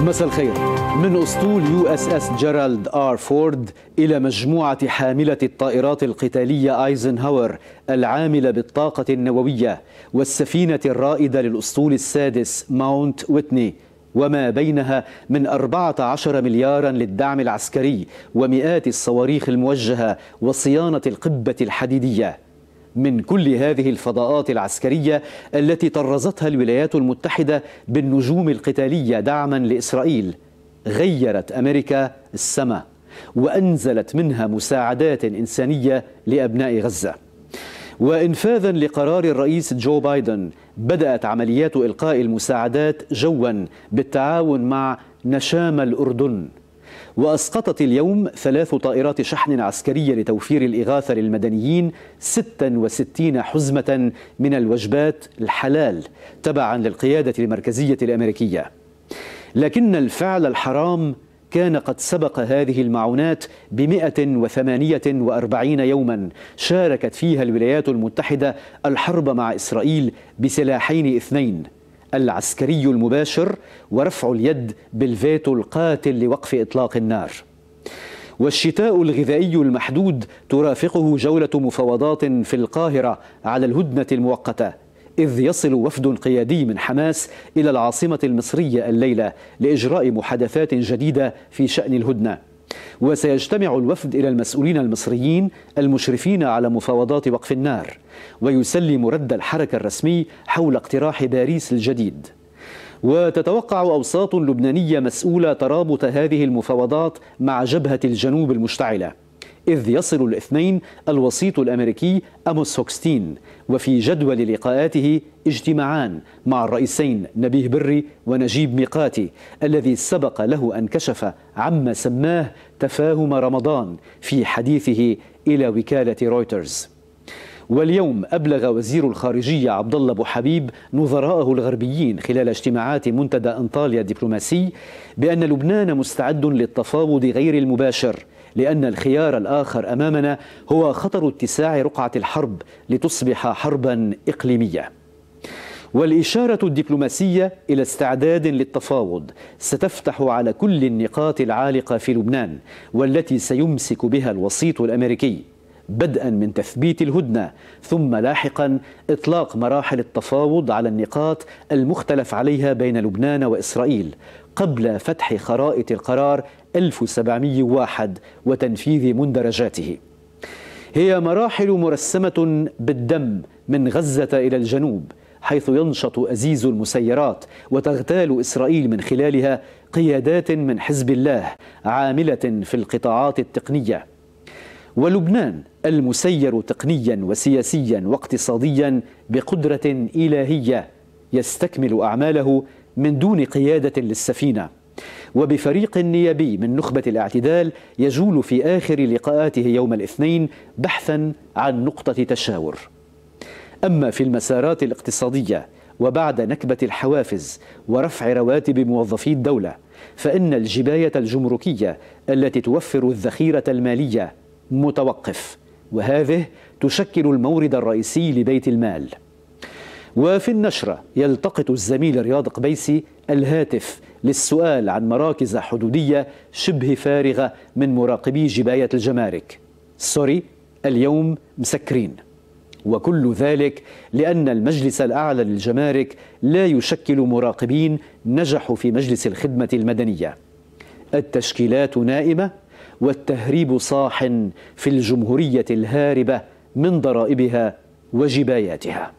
مساء الخير من اسطول يو اس اس جيرالد ار فورد الى مجموعه حامله الطائرات القتاليه ايزنهاور العامله بالطاقه النوويه والسفينه الرائده للاسطول السادس ماونت ويتني وما بينها من 14 مليارا للدعم العسكري ومئات الصواريخ الموجهه وصيانه القبه الحديديه من كل هذه الفضاءات العسكرية التي طرزتها الولايات المتحدة بالنجوم القتالية دعما لإسرائيل غيرت أمريكا السماء وأنزلت منها مساعدات إنسانية لأبناء غزة وإنفاذا لقرار الرئيس جو بايدن بدأت عمليات إلقاء المساعدات جوا بالتعاون مع نشام الأردن وأسقطت اليوم ثلاث طائرات شحن عسكرية لتوفير الإغاثة للمدنيين 66 حزمة من الوجبات الحلال تبعا للقيادة المركزية الأمريكية لكن الفعل الحرام كان قد سبق هذه المعونات ب 148 يوما شاركت فيها الولايات المتحدة الحرب مع إسرائيل بسلاحين اثنين العسكري المباشر ورفع اليد بالفيتو القاتل لوقف إطلاق النار والشتاء الغذائي المحدود ترافقه جولة مفاوضات في القاهرة على الهدنة المؤقتة إذ يصل وفد قيادي من حماس إلى العاصمة المصرية الليلة لإجراء محادثات جديدة في شأن الهدنة وسيجتمع الوفد إلى المسؤولين المصريين المشرفين على مفاوضات وقف النار ويسلم رد الحركة الرسمي حول اقتراح باريس الجديد وتتوقع أوساط لبنانية مسؤولة ترابط هذه المفاوضات مع جبهة الجنوب المشتعلة إذ يصل الاثنين الوسيط الأمريكي أموس هوكستين وفي جدول لقاءاته اجتماعان مع الرئيسين نبيه بري ونجيب ميقاتي الذي سبق له أن كشف عما سماه تفاهم رمضان في حديثه إلى وكالة رويترز واليوم أبلغ وزير الخارجية عبد الله أبو حبيب نظراءه الغربيين خلال اجتماعات منتدى أنطاليا الدبلوماسي بأن لبنان مستعد للتفاوض غير المباشر لأن الخيار الآخر أمامنا هو خطر اتساع رقعة الحرب لتصبح حربا إقليمية والإشارة الدبلوماسية إلى استعداد للتفاوض ستفتح على كل النقاط العالقة في لبنان والتي سيمسك بها الوسيط الأمريكي بدءا من تثبيت الهدنه ثم لاحقا اطلاق مراحل التفاوض على النقاط المختلف عليها بين لبنان واسرائيل قبل فتح خرائط القرار 1701 وتنفيذ مندرجاته. هي مراحل مرسمه بالدم من غزه الى الجنوب حيث ينشط ازيز المسيرات وتغتال اسرائيل من خلالها قيادات من حزب الله عامله في القطاعات التقنيه ولبنان المسير تقنيا وسياسيا واقتصاديا بقدرة إلهية يستكمل أعماله من دون قيادة للسفينة وبفريق نيابي من نخبة الاعتدال يجول في آخر لقاءاته يوم الاثنين بحثا عن نقطة تشاور أما في المسارات الاقتصادية وبعد نكبة الحوافز ورفع رواتب موظفي الدولة فإن الجباية الجمركية التي توفر الذخيرة المالية متوقف وهذه تشكل المورد الرئيسي لبيت المال وفي النشرة يلتقط الزميل رياض قبيسي الهاتف للسؤال عن مراكز حدودية شبه فارغة من مراقبي جباية الجمارك سوري اليوم مسكرين وكل ذلك لأن المجلس الأعلى للجمارك لا يشكل مراقبين نجحوا في مجلس الخدمة المدنية التشكيلات نائمة والتهريب صاح في الجمهورية الهاربة من ضرائبها وجباياتها